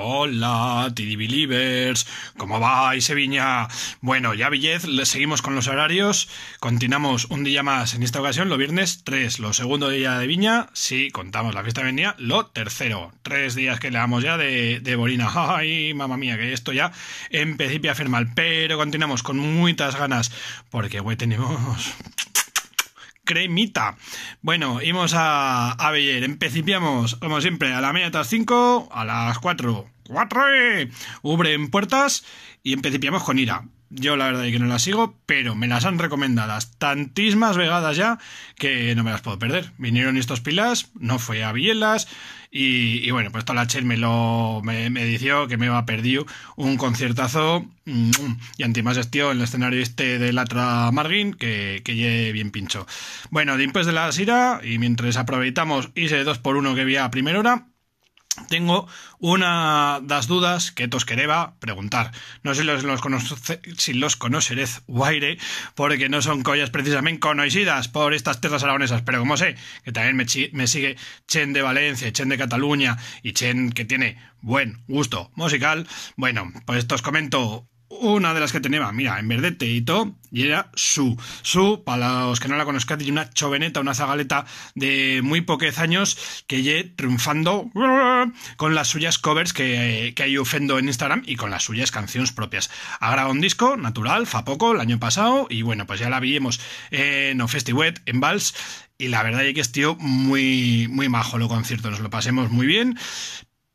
Hola, TD Believers, ¿cómo vais, Seviña? Bueno, ya Villez, seguimos con los horarios, continuamos un día más, en esta ocasión, lo viernes 3, lo segundo día de Viña, sí, contamos la fiesta de lo tercero, tres días que le damos ya de, de Borina, ay, mamá mía, que esto ya en principio afirma, pero continuamos con muchas ganas, porque, güey, tenemos cremita. Bueno, íbamos a, a ver, empecipiamos, como siempre, a la media las 5, a las 4. ¡Cuatro! Eh, ¡Ubre en puertas! Y empecipiamos con ira. Yo la verdad es que no las sigo, pero me las han recomendado tantísimas vegadas ya que no me las puedo perder. Vinieron estos pilas, no fue a Bielas y, bueno, pues toda la me lo me, que me va a perder un conciertazo mm, y antimás estío en el escenario este de Latra Margin que, que bien pincho. Bueno, después de la Sira y mientras aproveitamos hice 2 por 1 que vi a primera hora, tengo una las dudas que os quería preguntar. No sé si los, conoceréis guaire, porque no son collas precisamente conocidas por estas tierras aragonesas, pero como sé que también me, me, sigue Chen de Valencia, Chen de Cataluña y Chen que tiene buen gusto musical, bueno, pues os comento una de las que tenía, mira, en verde y y era Su. Su, para los que no la conozcan, tiene una choveneta, una zagaleta de muy poques años que lle triunfando con las suyas covers que, hay ofendo en Instagram y con las suyas canciones propias. Ha un disco, natural, fa poco, el año pasado, y bueno, pues ya la vimos en o Festiwet, en Vals, y la verdad es que es tío muy, muy majo lo concierto, nos lo pasemos muy bien,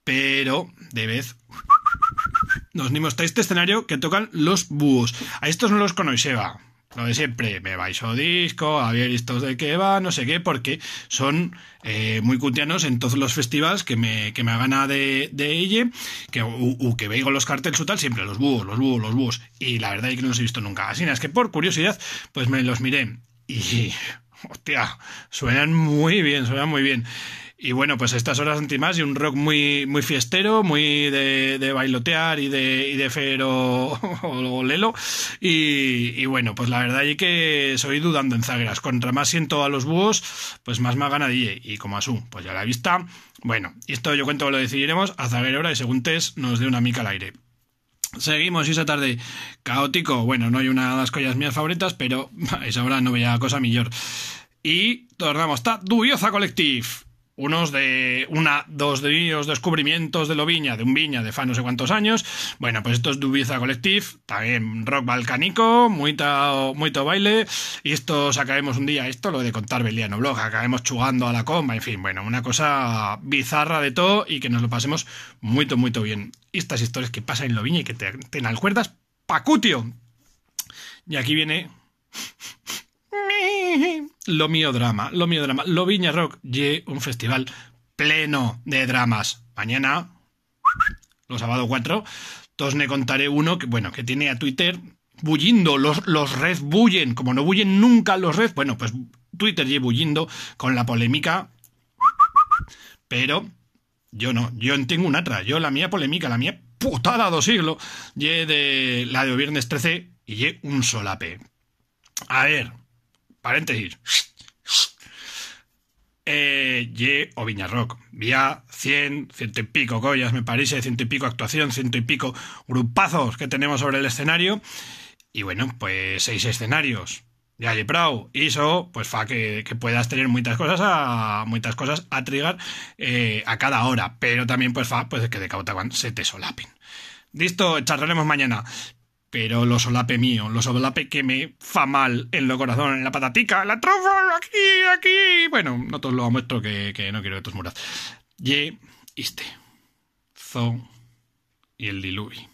pero de vez nos dimos este escenario que tocan los búhos. A estos no los Eva, Lo de siempre, me vais o disco, había visto de que va, no sé qué, porque son eh, muy cutianos en todos los festivales que me, que me hagan de, de ella, que, u, que veigo los carteles o tal, siempre los búhos, los búhos, los búhos. Y la verdad es que no los he visto nunca. Así es que por curiosidad, pues me los miré. Y hostia, suenan muy bien, suenan muy bien. Y bueno, pues estas horas antimás y un rock muy, muy fiestero, muy de, bailotear y de, y de fero o, lelo. Y, bueno, pues la verdad es que soy dudando en Zagras. Contra más siento a los búhos, pues más me gana DJ. Y como su, pues ya la vista. Bueno, y esto yo cuento que lo decidiremos a zaguerora hora y según test nos dé una mica al aire. Seguimos y esa tarde caótico. Bueno, no hay una de las joyas mías favoritas, pero a esa hora no veía cosa mejor. Y tornamos está Dubioza Collective unos de una, dos de los descubrimientos de Loviña, de un viña de fa no sé cuántos años. Bueno, pues esto es Dubiza Collective, también rock balcánico, muy to' baile. Y esto sacaremos un día, esto lo de contar Beliano Blog, acabemos chugando a la comba, en fin, bueno, una cosa bizarra de todo y que nos lo pasemos muy, muy bien. Estas historias que pasan en Loviña y que te, te enalcuerdas, pacutio. Y aquí viene lo mío drama, lo mío drama. Lo Viña Rock, ye un festival pleno de dramas. Mañana, los sábado 4, todos me contaré uno que, bueno, que tiene a Twitter bullindo. Los, los bullen. Como no bullen nunca los red, bueno, pues Twitter ye bullindo con la polémica. Pero yo no, yo tengo una otra. Yo la mía polémica, la mía putada dos siglos, ye de la de viernes 13 y ye un solape. A ver, paréntesis, eh, Ye o rock Vía 100, ciento y pico collas, me parece, ciento y pico actuación, ciento y pico grupazos que tenemos sobre el escenario. Y bueno, pues seis escenarios. de Prau, eso pues fa que, puedas tener muchas cosas a muchas cosas a trigar eh, a cada hora, pero también pues fa pues que de cauta se te solapen. Listo, charlaremos mañana pero lo solape mío, lo solape que me fa mal en lo corazón, en la patatica, la trufa, aquí, aquí. Bueno, no todos lo muestro que, que no quiero que tus muras. Ye, este, zo y el diluvi.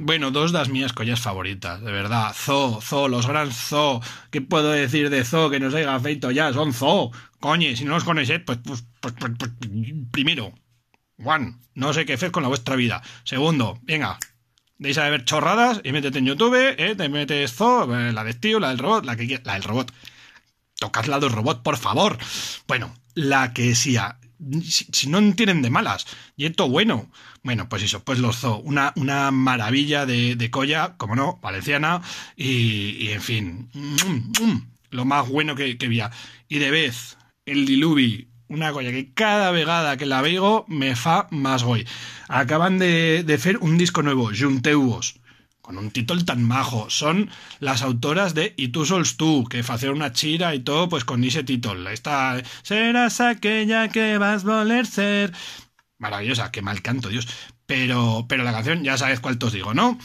Bueno, dos de las mías collas favoritas, de verdad. Zo, Zo, los gran Zo. ¿Qué puedo decir de Zo que nos haya feito ya? Son Zo. Coñe, si no los conocéis, pues pues, pues, pues, pues primero, no sé qué hacer con la vuestra vida. Segundo, venga, deis a ver chorradas y métete en YouTube, ¿eh? te metes Zo, eh, la de tío, la del robot, la que la del robot. Tocad la del robot, por favor. Bueno, la que sea. Si, no tienen de malas, y esto bueno. Bueno, pues eso, pues los Zo, una, una maravilla de, colla, como no, valenciana, y, en fin, mm, mm, mm, lo más bueno que, que había. Y de vez, el diluvio una colla que cada vegada que la veigo me fa más goy. Acaban de, hacer un disco nuevo, Junteuos, con un título tan majo. Son las autoras de Y tú sols tú, que hacer una chira y todo pues con ese título. Esta serás aquella que vas a voler ser. Maravillosa, qué mal canto, Dios. Pero, pero la canción, ya sabes cuál te os digo, ¿no?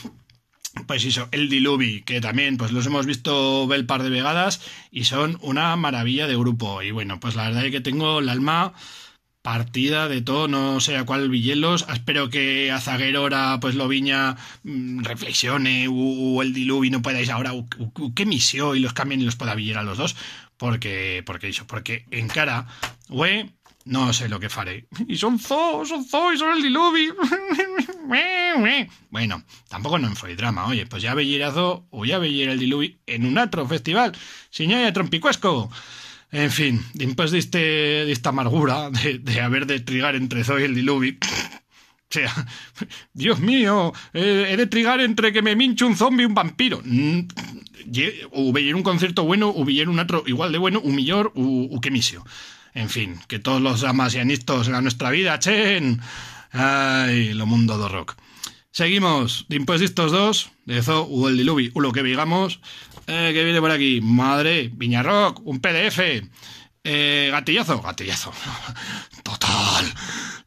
pues eso, el Diluvi, que también pues los hemos visto ver par de vegadas y son una maravilla de grupo. Y bueno, pues la verdad es que tengo el alma partida de todo, no sé a cuál Villelos, espero que a Zaguerora pues lo viña mm, reflexione o el Diluvi no podáis ahora qué misión y los cambien y los pueda Villar a los dos, porque porque eso, porque en cara, güey, no sé lo que faré. Y son zoos, son zoos y son el diluvi. bueno, tampoco no fue drama, oye, pues ya veía zoo o ya veía el diluvi en un otro festival, sin ya trompicuesco. En fin, después de, este, esta amargura de, haber de trigar entre zoo y el diluvi. O sea, Dios mío, he de trigar entre que me minche un zombie y un vampiro. Mm, en un concierto bueno, o veía un otro igual de bueno, un mejor, u, qué que misio. En fin, que todos los en la nuestra vida, chen. Ay, lo mundo de rock. Seguimos, de estos dos, de eso, o el Diluvi, lo que digamos, eh, que viene por aquí, madre, Viña rock. un PDF, eh, gatillazo, gatillazo, total,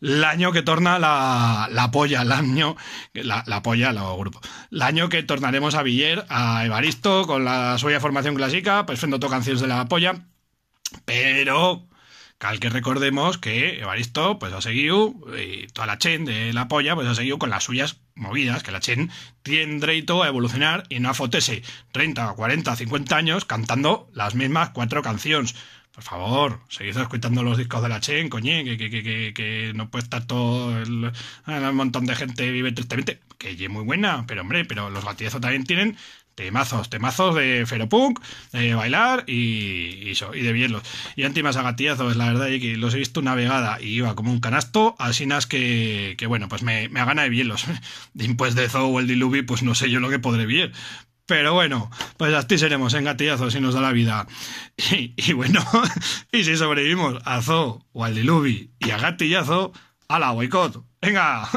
el año que torna la, la polla, El año... la polla, lo grupo, el año que tornaremos a Viller, a Evaristo, con la suya formación clásica, pues fendo to de la polla, pero Cal que recordemos que Evaristo pues ha seguido, y toda la Chen de la polla, pues ha seguido con las suyas movidas, que la Chen tiene derecho a evolucionar y no a fotese 30, 40, 50 años cantando las mismas cuatro canciones. Por favor, seguid escuchando los discos de la Chen, coñe, que, que, no puede estar todo el, montón de gente vive tristemente, que es muy buena, pero hombre, pero los batidezos también tienen temazos, temazos de Feropunk, de bailar y, y, y de bielos. Y antimas la verdad, y que los he visto navegada y iba como un canasto, así nas que, que bueno, pues me, me gana de bielos. Después de zoo o el Diluvi, pues no sé yo lo que podré bien. Pero bueno, pues así seremos en gatillazos si nos da la vida. Y, bueno, y si sobrevivimos a Zoo o al Diluvi y a Gatillazo, ¡Hala, boicot! ¡Venga!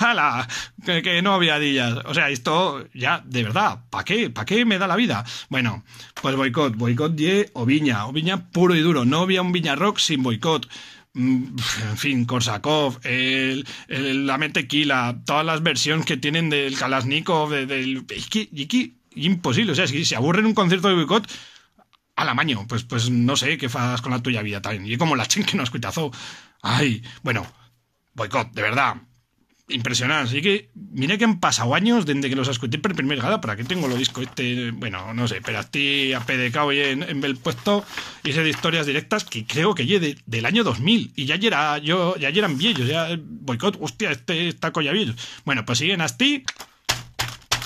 ¡Hala! Que, no había días. O sea, esto ya, de verdad, ¿para qué? ¿Para qué me da la vida? Bueno, pues boicot, boicot viña Oviña, Oviña puro y duro. No había un Viña Rock sin boicot mm, en fin, Korsakov, el, el, la Metequila, todas las versiones que tienen del Kalashnikov, del... del imposible, o sea, si se aburren un concierto de boicot, a maño! pues, pues no sé qué fas con la tuya vida también. Y como la chen que no escuchazó. Ay, bueno, boicot, de verdad. Impresionante. Así que, mira que han pasado años desde que los escuché por primera vez. ¿Para qué tengo los discos este? Bueno, no sé, pero a ti, a PDK hoy en, en puesto, hice de historias directas que creo que llegué del año 2000. Y ya era, yo, ya eran viejos, ya, eh, boicot, hostia, este está colla Bueno, pues siguen a ti.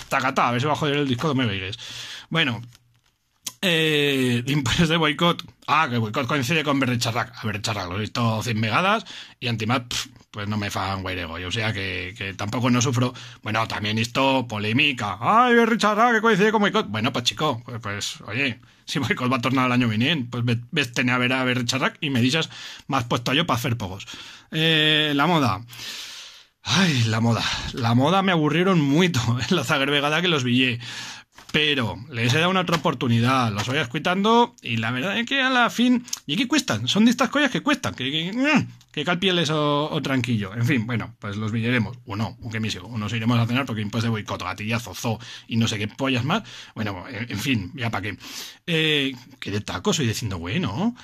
Tacatá, a ver si va a joder el disco de Bueno, eh, de de boicot Ah, que coincide con Berricharrac. A lo he visto 100 megadas y Antimat, pues no me fan ego, O sea que, tampoco no sufro. Bueno, también esto polémica. Ay, Berricharrac, que coincide con Boycott. Bueno, pues chico, pues, pues oye, si Boycott va a tornar el año viniendo, pues ves, a ver a Berricharrac y me dices, más puesto yo para hacer pocos. Eh, la moda. Ay, la moda. La moda me aburrieron mucho en la Zagreb que los billé pero les he dado una otra oportunidad, los voy escuchando y la verdad es que a la fin, ¿y qué cuestan? Son de estas cosas que cuestan, que, que, mm, calpieles o, o, tranquillo. En fin, bueno, pues los miraremos, o no, o qué o nos iremos a cenar porque después de boicot, gatillazo, zozo y no sé qué pollas más. Bueno, en, fin, ya para qué. Eh, que de tacos soy diciendo, bueno.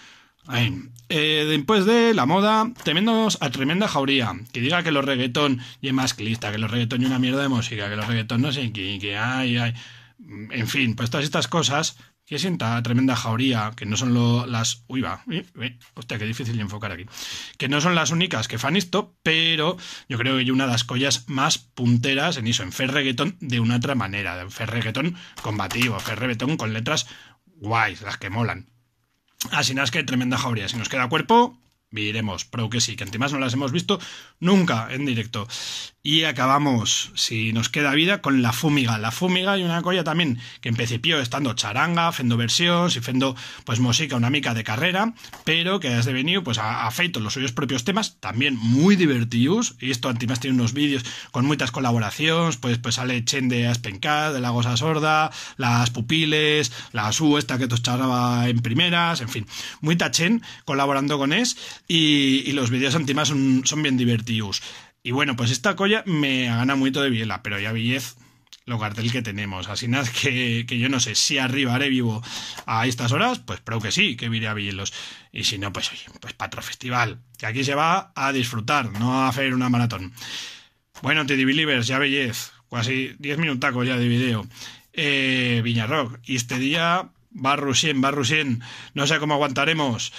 Eh, después de la moda, a tremenda jauría, que diga que los reggaetón y más que que los reggaetón y una mierda de música, que los reggaetón no sé qué, que ay, ay. En fin, pues todas estas cosas que sienta tremenda jauría, que no son lo, las... Uy, va, hostia, qué difícil de enfocar aquí. Que no son las únicas que fan esto, pero yo creo que hay una de las collas más punteras en eso, en fer de una otra manera, en fer combativo, fer con letras guays, las que molan. Así nada, es que tremenda jauría. Si nos queda cuerpo, Viremos pero que sí, que antimás no las hemos visto nunca en directo. Y acabamos, si nos queda vida, con la fúmiga. La fúmiga y una colla también, que en principio estando charanga, fendo versiones y fendo pues música una mica de carrera, pero que has devenido pues a, feito los suyos propios temas, también muy divertidos. Y esto antimás tiene unos vídeos con muchas colaboraciones, pues pues sale Chen de Aspencar, de la Gosa Sorda, las Pupiles, la Su esta que charaba en primeras, en fin, muy Chen colaborando con Es y, los vídeos antimas son, bien divertidos. Y bueno, pues esta colla me gana mucho de biela, pero ya billez lo cartel que tenemos. Así nada, que, yo no sé si arriba haré vivo a estas horas, pues creo que sí, que viré a bielos... Y si no, pues oye, pues Patro Festival, que aquí se va a disfrutar, no a hacer una maratón. Bueno, Teddy Believers, ya bellez, casi 10 minutacos ya de vídeo... Eh, rock y este día, Barru Barrusien, no sé cómo aguantaremos.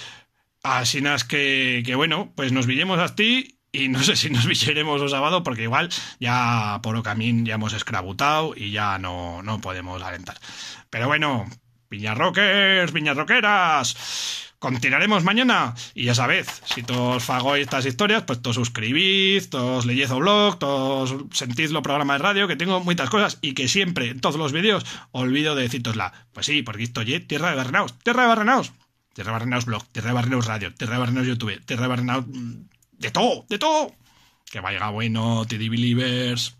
Así que, que bueno, pues nos villemos a ti y no sé si nos villeremos el sábado porque igual ya por camino ya hemos escrabutado y ya no, no podemos alentar. Pero bueno, viñas viñarroqueras continuaremos mañana. Y ya sabéis, si todos fagóis estas historias, pues todos suscribís, todos leyéis o blog, todos sentís los programas de radio, que tengo muchas cosas y que siempre, en todos los vídeos, olvido de la... Pues sí, porque esto tierra de Barrenaos, tierra de Barrenaos. Te Barrenaus Blog, Terra Barrenaus Radio, te Barrenaus YouTube, te Barrenaus... Mm, de todo, de todo. Que vaya bueno, TD Believers.